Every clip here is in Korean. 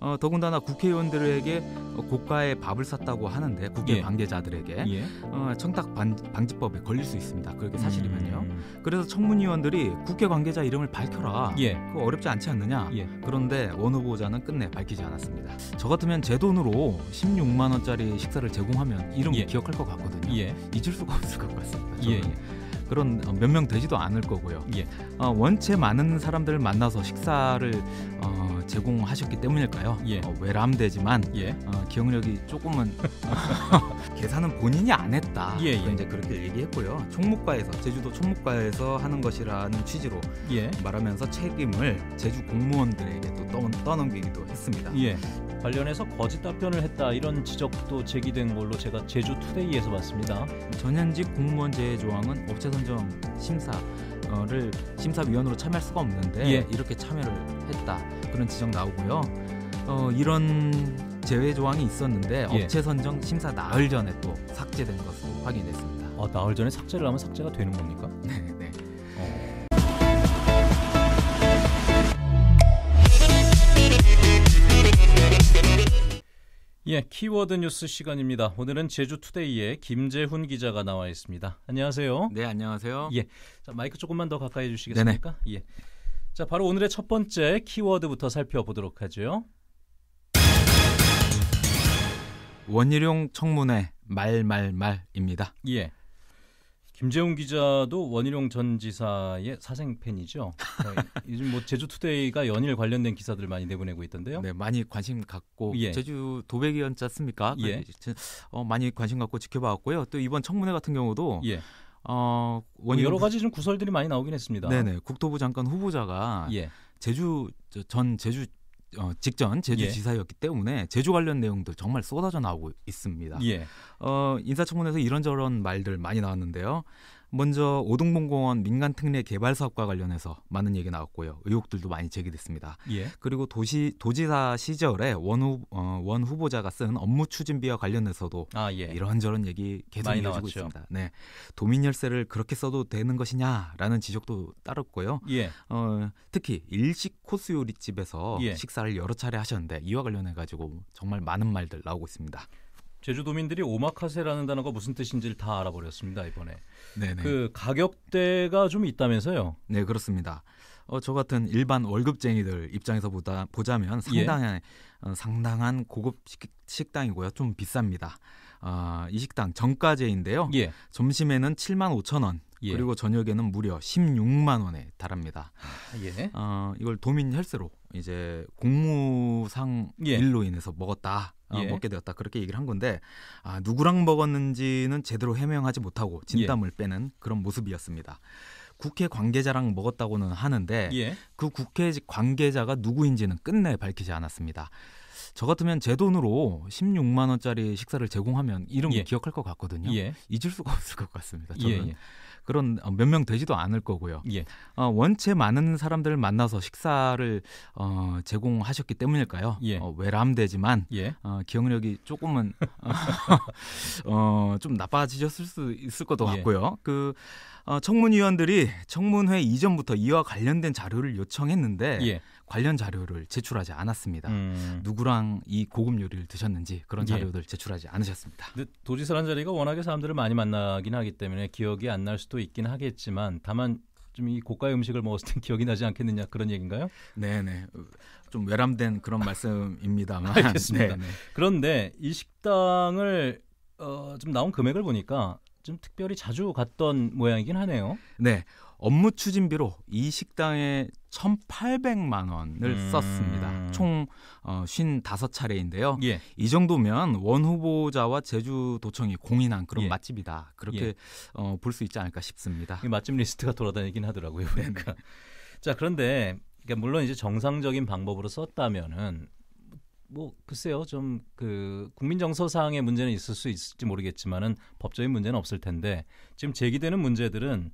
어, 더군다나 국회의원들에게 고가의 밥을 샀다고 하는데 국회 예. 관계자들에게 예. 어, 청탁 반, 방지법에 걸릴 수 있습니다. 그렇게 사실이면요. 음. 그래서 청문위원들이 국회 관계자 이름을 밝혀라. 예. 그 어렵지 않지 않느냐. 예. 그런데 원 후보자는 끝내 밝히지 않았습니다. 저 같으면 제 돈으로 16만 원짜리 식사를 제공하면 이름 예. 기억할 것 같거든요. 예. 잊을 수가 없을 것 같습니다. 그런 어, 몇명 되지도 않을 거고요. 어, 원체 많은 사람들을 만나서 식사를 어, 제공하셨기 때문일까요? 예. 어, 외람되지만 예. 어, 기억력이 조금은 계산은 본인이 안 했다. 예, 예. 이제 그렇게 얘기했고요. 총무과에서 제주도 총무과에서 하는 것이라는 취지로 예. 말하면서 책임을 제주 공무원들에게 또 떠, 넘기기도 했습니다. 예. 관련해서 거짓 답변을 했다 이런 지적도 제기된 걸로 제가 제주 투데이에서 봤습니다. 전현직 공무원 제외 조항은 업체 선정 심사 어를 심사위원으로 참여할 수가 없는데 예. 이렇게 참여를 했다 그런 지적 나오고요. 어, 이런 제외 조항이 있었는데 예. 업체 선정 심사 나흘 전에 또 삭제된 것으로확인됐습니다 아, 나흘 전에 삭제를 하면 삭제가 되는 겁니까? 네. 예, 키워드 뉴스 시간입니다. 오늘은 제주 투데이의 김재훈 기자가 나와 있습니다. 안녕하세요. 네, 안녕하세요. 예. 자, 마이크 조금만 더 가까이 해 주시겠습니까? 네네. 예. 자, 바로 오늘의 첫 번째 키워드부터 살펴보도록 하죠. 원희룡 청문회 말말말입니다. 예. 김재훈 기자도 원희룡 전 지사의 사생 팬이죠. 네, 요즘 뭐 제주 투데이가 연일 관련된 기사들 을 많이 내보내고 있던데요. 네, 많이 관심 갖고 예. 제주 도배기였자씁니까 그 예. 어, 많이 관심 갖고 지켜봤고요또 이번 청문회 같은 경우도 예. 어, 원희룡... 여러 가지 좀 구설들이 많이 나오긴 했습니다. 네네, 국토부 장관 후보자가 예. 제주 전 제주 어, 직전 제주지사였기 예. 때문에 제주 관련 내용들 정말 쏟아져 나오고 있습니다. 예. 어, 인사청문회에서 이런저런 말들 많이 나왔는데요. 먼저 오동봉공원 민간 특례 개발 사업과 관련해서 많은 얘기 나왔고요. 의혹들도 많이 제기됐습니다. 예. 그리고 도시 도지사 시절에 원후 어, 원 후보자가 쓴 업무 추진비와 관련해서도 아, 예. 이런저런 얘기 계속 이어지고 있습니다. 네. 도민 열세를 그렇게 써도 되는 것이냐라는 지적도 따랐고요. 예. 어, 특히 일식 코스 요리집에서 예. 식사를 여러 차례 하셨는데 이와 관련해 가지고 정말 많은 말들 나오고 있습니다. 제주도민들이 오마카세라는 단어가 무슨 뜻인지를 다 알아버렸습니다 이번에. 네네. 그 가격대가 좀 있다면서요? 네 그렇습니다. 어, 저 같은 일반 월급쟁이들 입장에서 보다 보자면 예. 상당한 예. 어, 상당한 고급 식, 당이고요좀 비쌉니다. 어, 이 식당 정가제인데요. 예. 점심에는 7만 5천 원, 예. 그리고 저녁에는 무려 16만 원에 달합니다. 아, 예. 어, 이걸 도민 혈세로 이제 공무상 예. 일로 인해서 먹었다. 어, 예. 먹게 되었다 그렇게 얘기를 한 건데 아, 누구랑 먹었는지는 제대로 해명하지 못하고 진땀을 예. 빼는 그런 모습이었습니다. 국회 관계자랑 먹었다고는 하는데 예. 그 국회 관계자가 누구인지는 끝내 밝히지 않았습니다. 저 같으면 제 돈으로 16만 원짜리 식사를 제공하면 이름 예. 기억할 것 같거든요. 예. 잊을 수가 없을 것 같습니다. 저는. 예, 그런 어, 몇명 되지도 않을 거고요. 예. 어, 원체 많은 사람들을 만나서 식사를 어, 제공하셨기 때문일까요? 예. 어, 외람되지만 예. 어, 기억력이 조금은 어, 좀 나빠지셨을 수 있을 것도 예. 같고요. 그 어, 청문위원들이 청문회 이전부터 이와 관련된 자료를 요청했는데 예. 관련 자료를 제출하지 않았습니다. 음. 누구랑 이 고급 요리를 드셨는지 그런 예. 자료들 예. 제출하지 않으셨습니다. 도지사란 자리가 워낙에 사람들을 많이 만나긴 하기 때문에 기억이 안 날 수도 있긴 하겠지만 다만 좀 이 고가의 음식을 먹었을 땐 기억이 나지 않겠느냐 그런 얘기인가요? 네네. 좀 외람된 그런 말씀입니다만. 알겠습니다. 네, 네 그런데 이 식당을 어, 좀 나온 금액을 보니까 좀 특별히 자주 갔던 모양이긴 하네요. 네. 업무 추진비로 이 식당에 1,800만 원을 음... 썼습니다. 총 어, 55차례인데요. 예. 이 정도면 원 후보자와 제주도청이 공인한 그런 예. 맛집이다. 그렇게 예. 어, 볼 수 있지 않을까 싶습니다. 이 맛집 리스트가 돌아다니긴 하더라고요. 그러니까. 자, 그런데 그러니까 물론 이제 정상적인 방법으로 썼다면은 뭐 글쎄요 좀 그 국민 정서상의 문제는 있을 수 있을지 모르겠지만은 법적인 문제는 없을 텐데 지금 제기되는 문제들은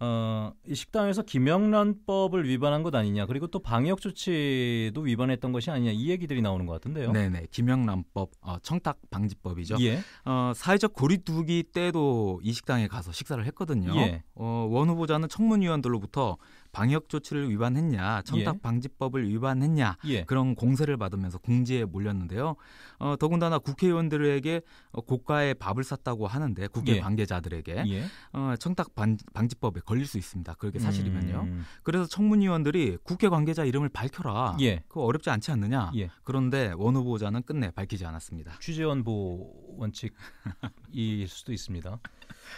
어, 이 식당에서 김영란법을 위반한 것 아니냐 그리고 또 방역 조치도 위반했던 것이 아니냐 이 얘기들이 나오는 것 같은데요. 네네 김영란법 어, 청탁 방지법이죠. 예. 어, 사회적 고리두기 때도 이 식당에 가서 식사를 했거든요. 예. 어, 원 후보자는 청문위원들로부터 방역 조치를 위반했냐, 청탁 예. 방지법을 위반했냐 예. 그런 공세를 받으면서 궁지에 몰렸는데요. 어, 더군다나 국회의원들에게 어, 고가의 밥을 샀다고 하는데 국회 예. 관계자들에게 예. 어, 청탁 방, 지법에 걸릴 수 있습니다. 그게 사실이면요. 음. 그래서 청문위원들이 국회 관계자 이름을 밝혀라. 예. 그거 어렵지 않지 않느냐. 예. 그런데 원 후보자는 끝내 밝히지 않았습니다. 취재원보 원칙 일 수도 있습니다.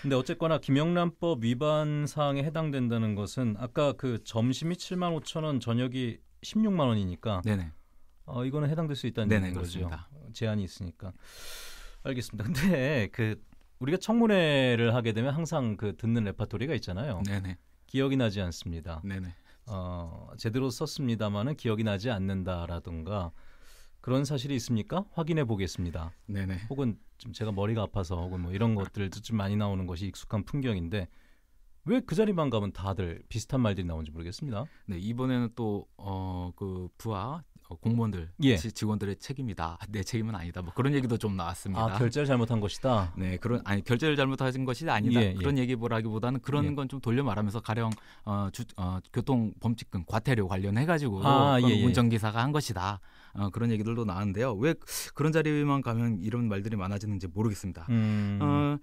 근데 어쨌거나 김영란법 위반 사항에 해당된다는 것은 아까 그 점심이 7만 5천 원, 저녁이 16만 원이니까 네네. 어, 이거는 해당될 수 있다는 네네, 거죠. 그렇습니다. 제한이 있으니까. 알겠습니다. 근데 그 우리가 청문회를 하게 되면 항상 그 듣는 레파토리가 있잖아요. 네네. 기억이 나지 않습니다. 네네. 어, 제대로 썼습니다마는 기억이 나지 않는다라든가 그런 사실이 있습니까? 확인해 보겠습니다. 네네. 혹은 좀 제가 머리가 아파서 혹은 뭐 이런 것들 좀 많이 나오는 것이 익숙한 풍경인데 왜 그 자리만 가면 다들 비슷한 말들이 나오는지 모르겠습니다. 네 이번에는 또 어 그 부하 어, 공무원들 예. 직원들의 책임이다 아, 내 책임은 아니다 뭐 그런 얘기도 좀 나왔습니다. 아, 결제를 잘못한 것이다. 네 그런 아니 결제를 잘못하신 것이 아니다 예, 예. 그런 예. 얘기보라기보다는 그런 건 좀 돌려 말하면서 가령 어, 주, 어, 교통 범칙금 과태료 관련해 가지고 아, 예, 예. 운전기사가 한 것이다 어, 그런 얘기들도 나왔는데요. 왜 그런 자리만 에 가면 이런 말들이 많아지는지 모르겠습니다. 음. 어,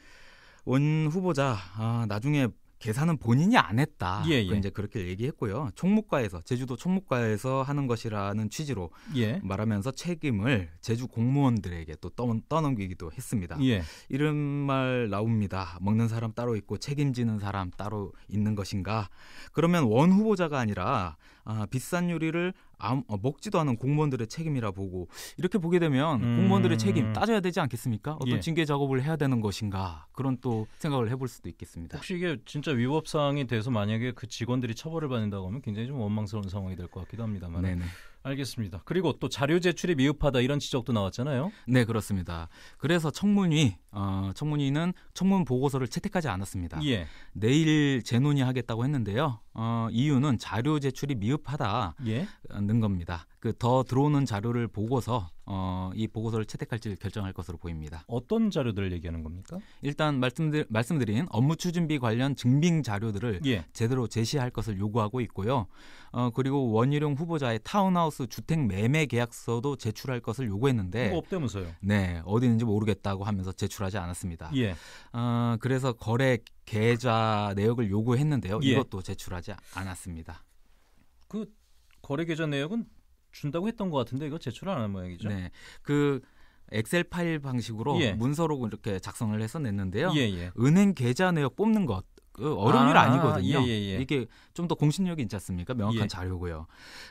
원 후보자 아, 나중에 계산은 본인이 안 했다. 예, 예. 이제 그렇게 얘기했고요. 총무과에서 제주도 총무과에서 하는 것이라는 취지로 예. 말하면서 책임을 제주 공무원들에게 또 떠, 넘기기도 했습니다. 예. 이런 말 나옵니다. 먹는 사람 따로 있고 책임지는 사람 따로 있는 것인가? 그러면 원 후보자가 아니라 아, 비싼 요리를 아, 먹지도 않은 공무원들의 책임이라 보고 이렇게 보게 되면 음. 공무원들의 책임 따져야 되지 않겠습니까? 어떤 예. 징계 작업을 해야 되는 것인가 그런 또 생각을 해볼 수도 있겠습니다. 혹시 이게 진짜 위법 사항이 돼서 만약에 그 직원들이 처벌을 받는다고 하면 굉장히 좀 원망스러운 상황이 될 것 같기도 합니다만. 네네. 알겠습니다. 그리고 또 자료 제출이 미흡하다 이런 지적도 나왔잖아요. 네, 그렇습니다. 그래서 청문위, 어, 청문위는 청문 보고서를 채택하지 않았습니다. 예. 내일 재논의하겠다고 했는데요. 어, 이유는 자료 제출이 미흡하다는 예? 겁니다. 그더 들어오는 자료를 보고서 어, 이 보고서를 채택할지 결정할 것으로 보입니다. 어떤 자료들을 얘기하는 겁니까? 일단 말씀드, 말씀드린 업무 추진비 관련 증빙 자료들을 예. 제대로 제시할 것을 요구하고 있고요. 어, 그리고 원희룡 후보자의 타운하우스 주택 매매 계약서도 제출할 것을 요구했는데 뭐 없다면서요? 네, 어디 있는지 모르겠다고 하면서 제출하지 않았습니다. 예. 어, 그래서 거래 계좌 내역을 요구했는데요. 예. 이것도 제출하지 않았습니다. 그 거래 계좌 내역은 준다고 했던 것 같은데 이거 제출 안한 모양이죠. 네. 그 엑셀 파일 방식으로 예. 문서로 이렇게 작성을 해서 냈는데요. 예예. 예. 은행 계좌 내역 뽑는 것그 어려운 아, 일 아니거든요. 예예예. 예, 예. 이게 좀 더 공신력이 있지 않습니까? 명확한 예. 자료고요.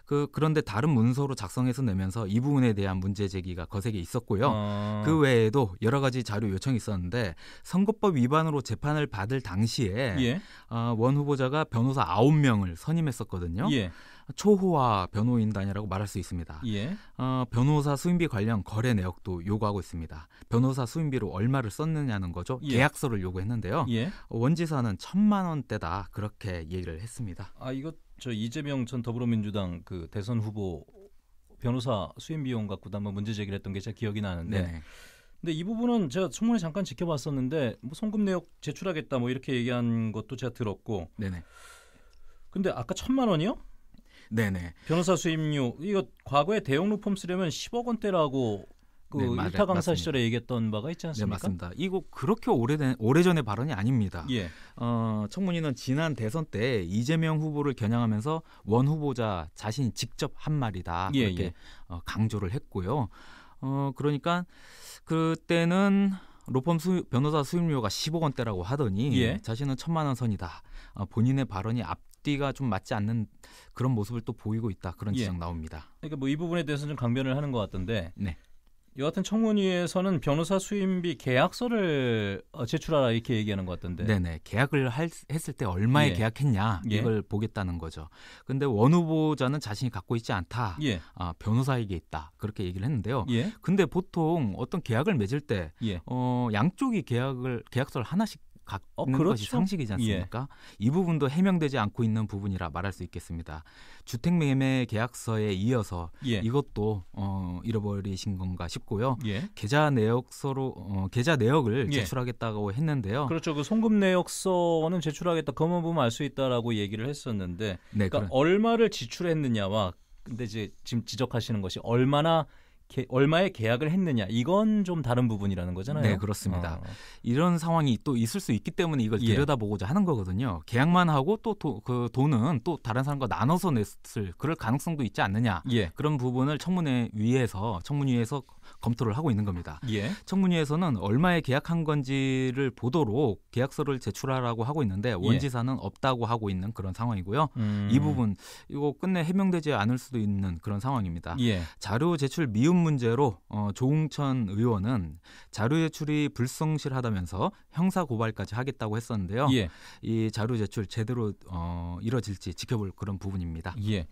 그 그런데 다른 문서로 작성해서 내면서 이 부분에 대한 문제 제기가 거세게 있었고요. 어... 그 외에도 여러 가지 자료 요청이 있었는데 선거법 위반으로 재판을 받을 당시에 예. 어, 원 후보자가 변호사 아홉 명을 선임했었거든요. 초호화 변호인단이라고 말할 수 있습니다. 예. 어, 변호사 수임비 관련 거래 내역도 요구하고 있습니다. 변호사 수임비로 얼마를 썼느냐는 거죠. 예. 계약서를 요구했는데요. 예. 어, 원지사는 천만 원대다 그렇게 얘기를 했습니다. 아 이거 저 이재명 전 더불어민주당 그 대선 후보 변호사 수임 비용 갖고도 한번 문제 제기를 했던 게제 기억이 나는데. 네 근데 이 부분은 제가 청문회 잠깐 지켜봤었는데 뭐 송금 내역 제출하겠다 뭐 이렇게 얘기한 것도 제가 들었고. 네네. 근데 아까 천만 원이요? 네네. 변호사 수임료 이거 과거에 대형 로펌 쓰려면 10억 원대라고 그 네, 맞아, 일타 강사 맞습니다. 시절에 얘기했던 바가 있지 않습니까? 네, 맞습니다. 이거 그렇게 오래된 오래전의 발언이 아닙니다. 예. 어, 청문위는 지난 대선 때 이재명 후보를 겨냥하면서 원 후보자 자신이 직접 한 말이다 예, 그렇게 예. 어, 강조를 했고요. 어, 그러니까 그때는 로펌 수, 변호사 수임료가 10억 원대라고 하더니 예. 자신은 천만 원 선이다. 어, 본인의 발언이 앞 앞뒤가 좀 맞지 않는 그런 모습을 또 보이고 있다 그런 예. 지적 예. 나옵니다. 그러니까 뭐 이 부분에 대해서 좀 강변을 하는 것 같은데. 네. 여하튼 청문위에서는 변호사 수임비 계약서를 어, 제출하라 이렇게 얘기하는 것 같던데. 네네 계약을 할, 했을 때 얼마에 예. 계약했냐 예. 이걸 예. 보겠다는 거죠. 근데 원 후보자는 자신이 갖고 있지 않다. 예. 아, 변호사에게 있다 그렇게 얘기를 했는데요. 예. 근데 보통 어떤 계약을 맺을 때 어, 양쪽이 계약을 계약서를 하나씩 갖는 어, 그렇죠. 것이 상식이지 예. 않습니까? 예. 이 부분도 해명되지 않고 있는 부분이라 말할 수 있겠습니다. 주택 매매 계약서에 이어서 예. 이것도 어, 잃어버리신 건가 싶고요. 예. 계좌 내역서로 어, 계좌 내역을 예. 제출하겠다고 했는데요. 그렇죠. 그 송금 내역서는 제출하겠다. 그만 보면 알수 있다라고 얘기를 했었는데, 네, 그러니까 그런... 얼마를 지출했느냐와 근데 이제 지금 지적하시는 것이 얼마나 게, 얼마에 계약을 했느냐 이건 좀 다른 부분이라는 거잖아요. 네 그렇습니다. 어. 이런 상황이 또 있을 수 있기 때문에 이걸 예. 들여다보고자 예. 하는 거거든요. 계약만 하고 또 그 돈은 또 다른 사람과 나눠서 냈을 그럴 가능성도 있지 않느냐. 예. 그런 부분을 청문회 위에서 청문위에서 검토를 하고 있는 겁니다. 예. 청문회에서는 얼마에 계약한 건지를 보도록 계약서를 제출하라고 하고 있는데 예. 원지사는 예. 없다고 하고 있는 그런 상황이고요. 음. 이 부분 이거 끝내 해명되지 않을 수도 있는 그런 상황입니다. 예. 자료 제출 미흡 문제로 어, 조웅천 의원은 자료 제출이 불성실하다면서 형사 고발까지 하겠다고 했었는데요. 예. 이 자료 제출 제대로 어, 이뤄질지 지켜볼 그런 부분입니다. 예.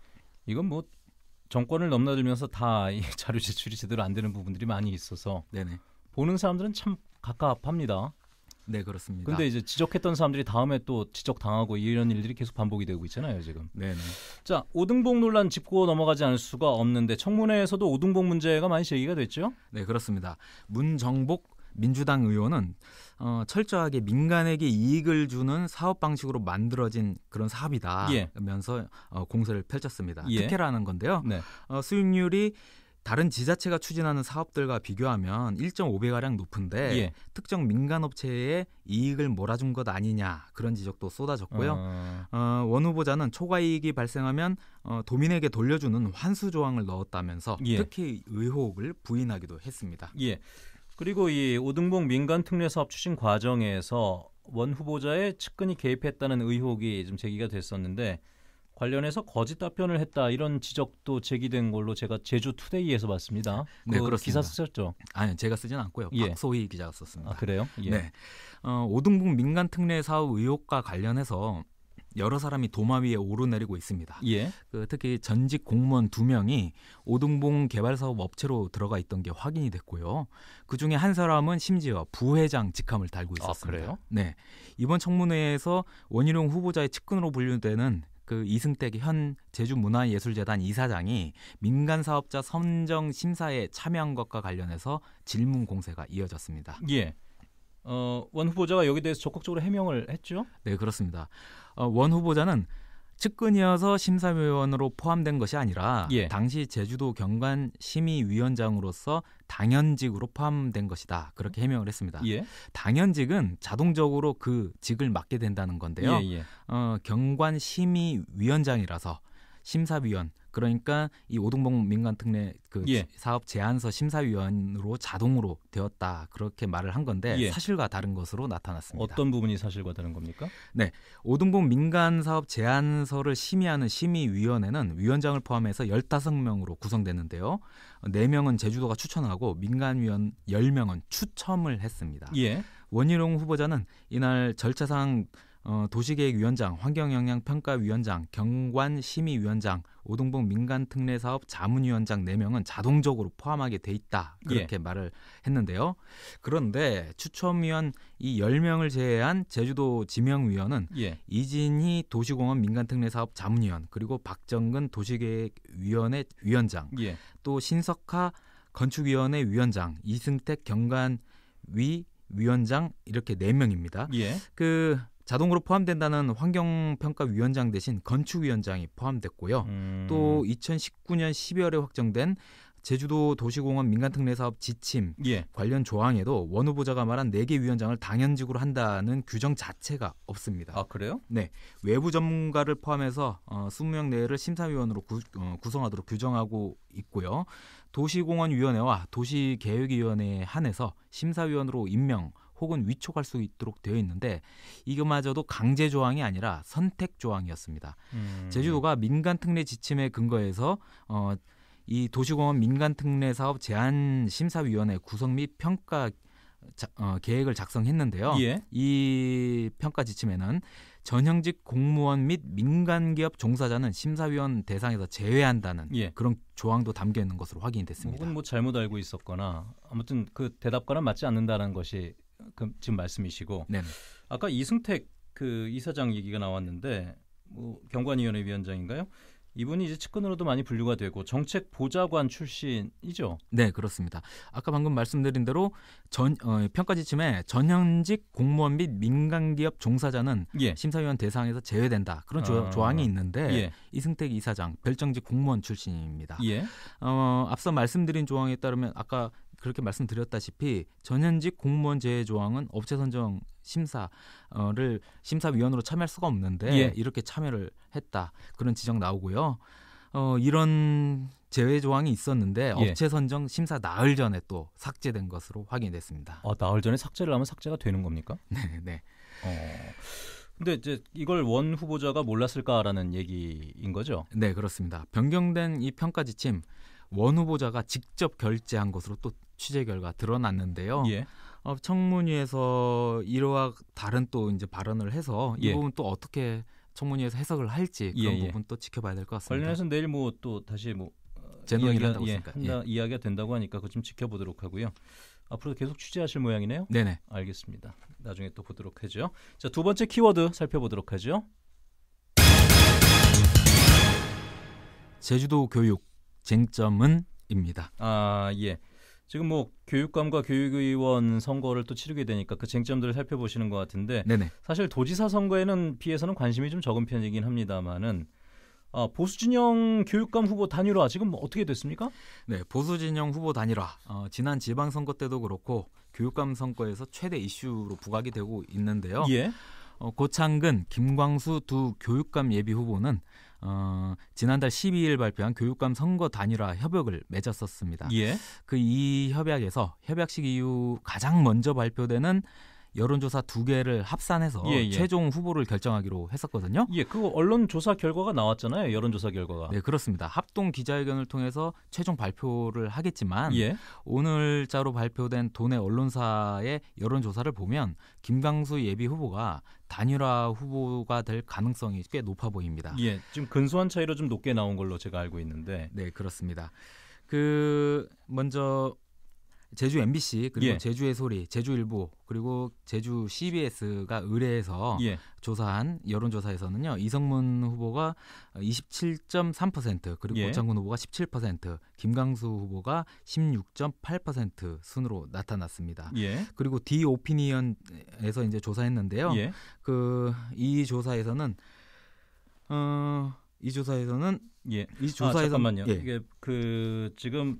이건 뭐 정권을 넘나들면서 다 이 자료 제출이 제대로 안 되는 부분들이 많이 있어서 네네. 보는 사람들은 참 갑갑합니다. 네 그렇습니다. 근데 이제 지적했던 사람들이 다음에 또 지적 당하고 이런 일들이 계속 반복이 되고 있잖아요 지금. 네네. 자오등복 논란 짚고 넘어가지 않을 수가 없는데 청문회에서도 오등복 문제가 많이 제기가 됐죠? 네 그렇습니다. 문정복 민주당 의원은 어, 철저하게 민간에게 이익을 주는 사업 방식으로 만들어진 그런 사업이다면서 예. 어, 공세를 펼쳤습니다. 예. 특혜라는 건데요. 네. 어, 수익률이 다른 지자체가 추진하는 사업들과 비교하면 1.5배가량 높은데 예. 특정 민간 업체에 이익을 몰아준 것 아니냐 그런 지적도 쏟아졌고요. 어... 어, 원 후보자는 초과 이익이 발생하면 어, 도민에게 돌려주는 환수 조항을 넣었다면서 예. 특히 의혹을 부인하기도 했습니다. 예. 그리고 이 오등봉 민간 특례 사업 추진 과정에서 원 후보자의 측근이 개입했다는 의혹이 좀 제기가 됐었는데 관련해서 거짓 답변을 했다 이런 지적도 제기된 걸로 제가 제주 투데이에서 봤습니다. 네, 그 그렇습니다 기사 쓰셨죠? 아니요, 제가 쓰진 않고요. 예. 박소희 기자가 썼습니다. 아, 그래요? 예. 네. 어, 오등봉 민간 특례 사업 의혹과 관련해서 여러 사람이 도마 위에 오르내리고 있습니다. 예. 그 특히 전직 공무원 두 명이 오등봉 개발 사업 업체로 들어가 있던 게 확인이 됐고요. 그 중에 한 사람은 심지어 부회장 직함을 달고 아, 있었습니다. 아, 그래요? 네. 이번 청문회에서 원희룡 후보자의 측근으로 분류되는 그 이승택 현 제주문화예술재단 이사장이 민간 사업자 선정 심사에 참여한 것과 관련해서 질문 공세가 이어졌습니다. 예. 어, 원 후보자가 여기에 대해서 적극적으로 해명을 했죠. 네, 그렇습니다. 어, 원 후보자는 측근이어서 심사위원으로 포함된 것이 아니라 예. 당시 제주도 경관 심의위원장으로서 당연직으로 포함된 것이다 그렇게 해명을 했습니다. 예. 당연직은 자동적으로 그 직을 맡게 된다는 건데요. 예, 예. 어, 경관 심의위원장이라서 심사위원 그러니까 이 오등봉 민간특례 그 예. 사업 제안서 심사위원으로 자동으로 되었다 그렇게 말을 한 건데 예. 사실과 다른 것으로 나타났습니다. 어떤 부분이 사실과 다른 겁니까? 네, 오등봉 민간 사업 제안서를 심의하는 심의위원회는 위원장을 포함해서 열다섯 명으로 구성됐는데요. 네명은 제주도가 추천하고 민간위원 열명은 추첨을 했습니다. 예. 원희룡 후보자는 이날 절차상 어, 도시계획위원장, 환경영향평가위원장, 경관심의위원장, 오동봉 민간특례사업 자문위원장 4명은 자동적으로 포함하게 돼 있다. 예. 그렇게 예. 말을 했는데요. 그런데 추첨위원 이 10명을 제외한 제주도 지명위원은 예. 이진희 도시공원 민간특례사업 자문위원, 그리고 박정근 도시계획위원회 위원장, 예. 또 신석하 건축위원회 위원장, 이승택 경관위 위원장 이렇게 4명입니다. 예. 그 자동으로 포함된다는 환경평가위원장 대신 건축위원장이 포함됐고요. 음. 또 2019년 12월에 확정된 제주도 도시공원 민간특례 사업 지침 예. 관련 조항에도 원 후보자가 말한 네개 위원장을 당연직으로 한다는 규정 자체가 없습니다. 아 그래요? 네 외부 전문가를 포함해서 어, 20명 내외를 심사위원으로 구, 어, 구성하도록 규정하고 있고요. 도시공원위원회와 도시계획위원회에 한해서 심사위원으로 임명 혹은 위촉할 수 있도록 되어 있는데 이거마저도 강제 조항이 아니라 선택 조항이었습니다. 음. 제주도가 민간 특례 지침에 근거해서 어, 이 도시공원 민간 특례 사업 제한 심사위원회 구성 및 평가 자, 어, 계획을 작성했는데요. 예. 이 평가 지침에는 전형직 공무원 및 민간기업 종사자는 심사위원 대상에서 제외한다는 예. 그런 조항도 담겨 있는 것으로 확인됐습니다. 혹은 뭐 잘못 알고 있었거나 아무튼 그 대답과는 맞지 않는다는 것이 그 지금 말씀이시고 네네. 아까 이승택 그 이사장 얘기가 나왔는데 뭐 경관위원회 위원장인가요? 이분이 이제 측근으로도 많이 분류가 되고 정책 보좌관 출신이죠. 네, 그렇습니다. 아까 방금 말씀드린 대로 전 어, 평가 지침에 전현직 공무원 및 민간기업 종사자는 예. 심사위원 대상에서 제외된다 그런 조, 아, 항이 있는데 예. 이승택 이사장 별정직 공무원 출신입니다. 예. 어, 앞서 말씀드린 조항에 따르면 아까 그렇게 말씀드렸다시피 전현직 공무원 제외 조항은 업체 선정 심사를 심사위원으로 참여할 수가 없는데 예. 이렇게 참여를 했다 그런 지적 나오고요. 어, 이런 제외 조항이 있었는데 예. 업체 선정 심사 나흘 전에 또 삭제된 것으로 확인됐습니다. 아, 나흘 전에 삭제를 하면 삭제가 되는 겁니까? 네, 네. 어. 근데 이제 이걸 원 후보자가 몰랐을까라는 얘기인 거죠? 네, 그렇습니다. 변경된 이 평가 지침 원 후보자가 직접 결제한 것으로 또 취재 결과 드러났는데요. 예. 어, 청문위에서 이와 러 다른 또 이제 발언을 해서 이 예. 부분 또 어떻게 청문위에서 해석을 할지 그런 예, 예. 부분 또 지켜봐야 될 것 같습니다. 관련해서 내일 뭐 또 다시 뭐 어, 재논의한다고 이야기가, 예, 한 예. 이야기가 된다고 하니까 그좀 지켜보도록 하고요. 앞으로 계속 취재하실 모양이네요. 네네. 알겠습니다. 나중에 또 보도록 하죠. 자, 두 번째 키워드 살펴보도록 하죠. 제주도 교육 쟁점은입니다. 아, 예. 지금 뭐 교육감과 교육의원 선거를 또 치르게 되니까 그 쟁점들을 살펴보시는 것 같은데 네네. 사실 도지사 선거에는 비해서는 관심이 좀 적은 편이긴 합니다만은 아, 보수 진영 교육감 후보 단일화 지금 어떻게 됐습니까? 네, 보수 진영 후보 단일화 어, 지난 지방 선거 때도 그렇고 교육감 선거에서 최대 이슈로 부각이 되고 있는데요. 예. 어, 고창근, 김광수 두 교육감 예비 후보는 어, 지난달 12일 발표한 교육감 선거 단일화 협약을 맺었었습니다. 예. 그이 협약에서 협약식 이후 가장 먼저 발표되는 여론조사 두 개를 합산해서 예, 예. 최종 후보를 결정하기로 했었거든요. 예, 그 언론 조사 결과가 나왔잖아요. 여론 조사 결과가. 네, 그렇습니다. 합동 기자회견을 통해서 최종 발표를 하겠지만 예. 오늘자로 발표된 도내 언론사의 여론 조사를 보면 김강수 예비 후보가 단일화 후보가 될 가능성이 꽤 높아 보입니다. 예, 지금 근소한 차이로 좀 높게 나온 걸로 제가 알고 있는데. 네, 그렇습니다. 그 먼저 제주 MBC 그리고 예. 제주의 소리, 제주일보 그리고 제주 CBS가 의뢰해서 예. 조사한 여론조사에서는요 이성문 후보가 27.3% 그리고 예. 고창근 후보가 17% 김강수 후보가 16.8% 순으로 나타났습니다. 예. 그리고 디오피니언에서 이제 조사했는데요. 예. 그이 조사에서는 어이 조사에서는 예. 이 조사에서 아, 잠깐만요. 예. 이게 그 지금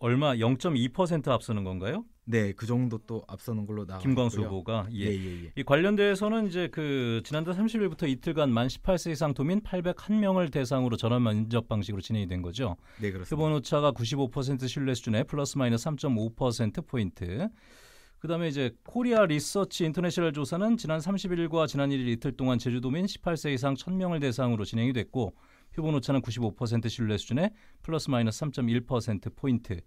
얼마 0.2% 앞서는 건가요? 네, 그 정도 또 앞서는 걸로 나와. 김광수 후보가 예. 예, 예, 예. 이 관련돼서는 이제 그 지난달 30일부터 이틀간 만 18세 이상 도민 801명을 대상으로 전원 면접 방식으로 진행이 된 거죠. 네, 그렇습니다. 표본 오차가 95% 신뢰 수준에 플러스 마이너스 3.5% 포인트. 그다음에 이제 코리아 리서치 인터내셔널 조사는 지난 31일과 지난 1일 이틀 동안 제주도민 18세 이상 1000명을 대상으로 진행이 됐고 표본 오차는 95% 신뢰 수준에 플러스 마이너스 3.1% 포인트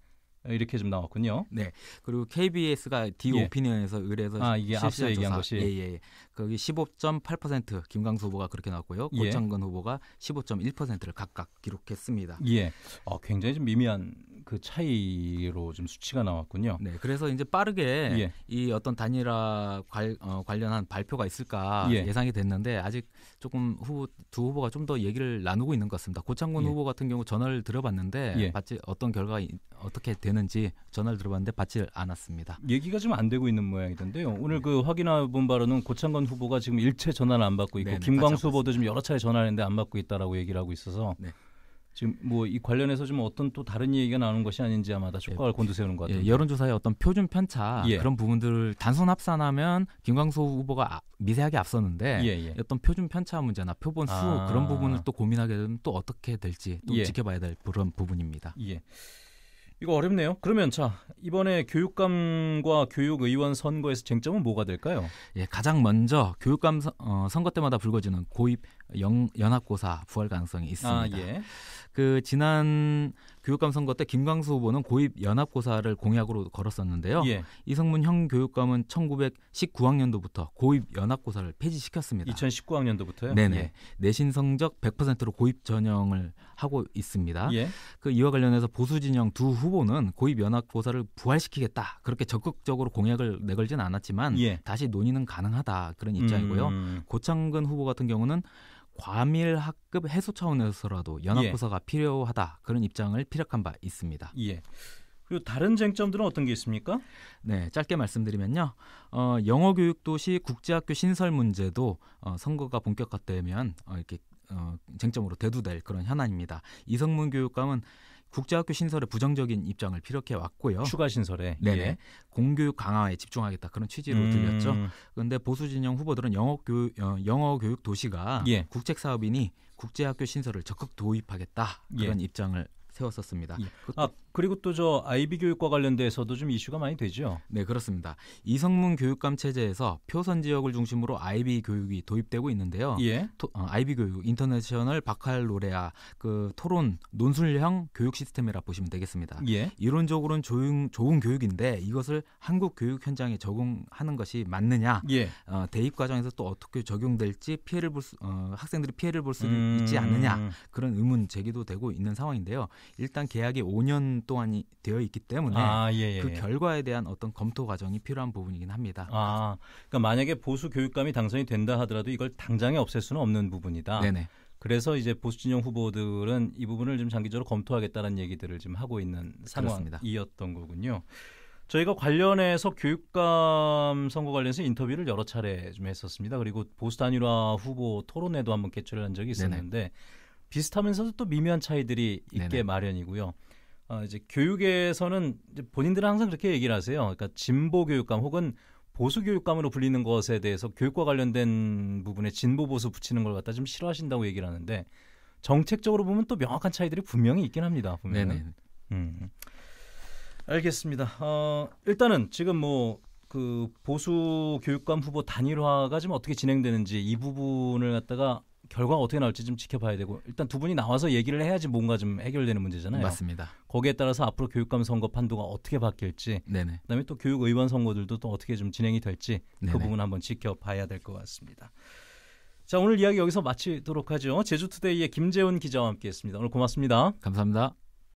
어, 이렇게 좀 나왔군요. 네. 그리고 KBS가 D 예. 오피니언에서 의뢰해서 아, 이게 앞서 얘기한 것이 예, 예. 예. 거기 15.8% 김광수 후보가 그렇게 나왔고요. 예. 고창근 후보가 15.1%를 각각 기록했습니다. 예. 어, 굉장히 좀 미미한 그 차이로 좀 수치가 나왔군요. 네, 그래서 이제 빠르게 예. 이 어떤 단일화 관, 어, 관련한 발표가 있을까 예. 상이 됐는데 아직 조금 후보 두 후보가 좀 더 얘기를 나누고 있는 것 같습니다. 고창곤 예. 후보 같은 경우 전화를 들어봤는데 예. 받지 어떤 결과가 어떻게 되는지 전화를 들어봤는데 받지 않았습니다. 얘기가 좀 안 되고 있는 모양이던데요. 오늘 네. 그 확인해 본 바로는 고창건 후보가 지금 일체 전화를 안 받고 있고 네, 네 김광수 후보도 지금 여러 차례 전화했는데 안 받고 있다라고 얘기를 하고 있어서 네. 지금 뭐 이 관련해서 좀 어떤 또 다른 얘기가 나오는 것이 아닌지 아마 다 촉각을 예, 곤두세우는 것 같아요. 예, 여론조사의 어떤 표준 편차 예. 그런 부분들을 단순 합산하면 김광수 후보가 아, 미세하게 앞섰는데 예, 예, 어떤 표준 편차 문제나 표본 수 아. 그런 부분을 또 고민하게 되면 또 어떻게 될지 또 예. 지켜봐야 될 그런 부분입니다. 예. 이거 어렵네요. 그러면 자 이번에 교육감과 교육의원 선거에서 쟁점은 뭐가 될까요? 예, 가장 먼저 교육감 선, 어, 선거 때마다 불거지는 고입 연합고사 부활 가능성이 있습니다. 아, 예. 그 지난 교육감 선거 때 김광수 후보는 고입 연합고사를 공약으로 걸었었는데요. 예. 이성문 형 교육감은 1919학년도부터 고입 연합고사를 폐지시켰습니다. 2019학년도부터요? 네네. 예. 내신 성적 100%로 고입 전형을 하고 있습니다. 예. 그 이와 관련해서 보수 진영 두 후보는 고입 연합고사를 부활시키겠다 그렇게 적극적으로 공약을 내걸진 않았지만 예. 다시 논의는 가능하다 그런 입장이고요. 음. 고창근 후보 같은 경우는 과밀학급 해소 차원에서라도 연합고사가 예. 필요하다 그런 입장을 피력한 바 있습니다. 예. 그리고 다른 쟁점들은 어떤 게 있습니까? 네, 짧게 말씀드리면요. 어, 영어 교육 도시 국제학교 신설 문제도 어, 선거가 본격화되면 어, 이렇게 어, 쟁점으로 대두될 그런 현안입니다. 이성문 교육감은 국제학교 신설에 부정적인 입장을 피력해 왔고요. 추가 신설에 네네 예. 공교육 강화에 집중하겠다 그런 취지로 음. 들렸죠. 그런데 보수 진영 후보들은 영어 교육 어, 영어 교육 도시가 예. 국책 사업이니 국제학교 신설을 적극 도입하겠다 예. 그런 예. 입장을 세웠었습니다. 예. 아 그리고 또 저 아이비 교육과 관련돼서도 좀 이슈가 많이 되죠. 네 그렇습니다. 이성문 교육감 체제에서 표선 지역을 중심으로 아이비 교육이 도입되고 있는데요. 예. 토, 어, 아이비 교육 인터내셔널 바칼로레아 그 토론 논술형 교육 시스템이라 보시면 되겠습니다. 예. 이론적으로는 조용, 좋은 교육인데 이것을 한국 교육 현장에 적응하는 것이 맞느냐? 예. 어, 대입 과정에서 또 어떻게 적용될지 피해를 볼 수, 어, 학생들이 피해를 볼수 음... 있지 않느냐 그런 의문 제기도 되고 있는 상황인데요. 일단 계약이 5년 동안이 되어 있기 때문에 아, 예, 예. 그 예. 결과에 대한 어떤 검토 과정이 필요한 부분이긴 합니다. 아, 그러니까 만약에 보수 교육감이 당선이 된다 하더라도 이걸 당장에 없앨 수는 없는 부분이다. 네네. 그래서 이제 보수진영 후보들은 이 부분을 좀 장기적으로 검토하겠다는 얘기들을 지금 하고 있는 상황이었던 거군요. 저희가 관련해서 교육감 선거 관련해서 인터뷰를 여러 차례 좀 했었습니다. 그리고 보수 단일화 후보 토론회도 한번 개최를 한 적이 있었는데 네네. 비슷하면서도 또 미묘한 차이들이 있게 네네. 마련이고요. 어, 이제 교육에서는 이제 본인들은 항상 그렇게 얘기를 하세요. 그러니까 진보 교육감 혹은 보수 교육감으로 불리는 것에 대해서 교육과 관련된 부분에 진보 보수 붙이는 걸 갖다 좀 싫어하신다고 얘기를 하는데 정책적으로 보면 또 명확한 차이들이 분명히 있긴 합니다. 보면. 네네. 음. 알겠습니다. 어, 일단은 지금 뭐 그 보수 교육감 후보 단일화가 지금 어떻게 진행되는지 이 부분을 갖다가 결과가 어떻게 나올지 좀 지켜봐야 되고 일단 두 분이 나와서 얘기를 해야지 뭔가 좀 해결되는 문제잖아요. 맞습니다. 거기에 따라서 앞으로 교육감 선거 판도가 어떻게 바뀔지, 네네. 그다음에 또 교육 의원 선거들도 또 어떻게 좀 진행이 될지 그 네네. 그 부분 한번 지켜봐야 될 것 같습니다. 자 오늘 이야기 여기서 마치도록 하죠. 제주투데이의 김재훈 기자와 함께했습니다. 오늘 고맙습니다. 감사합니다.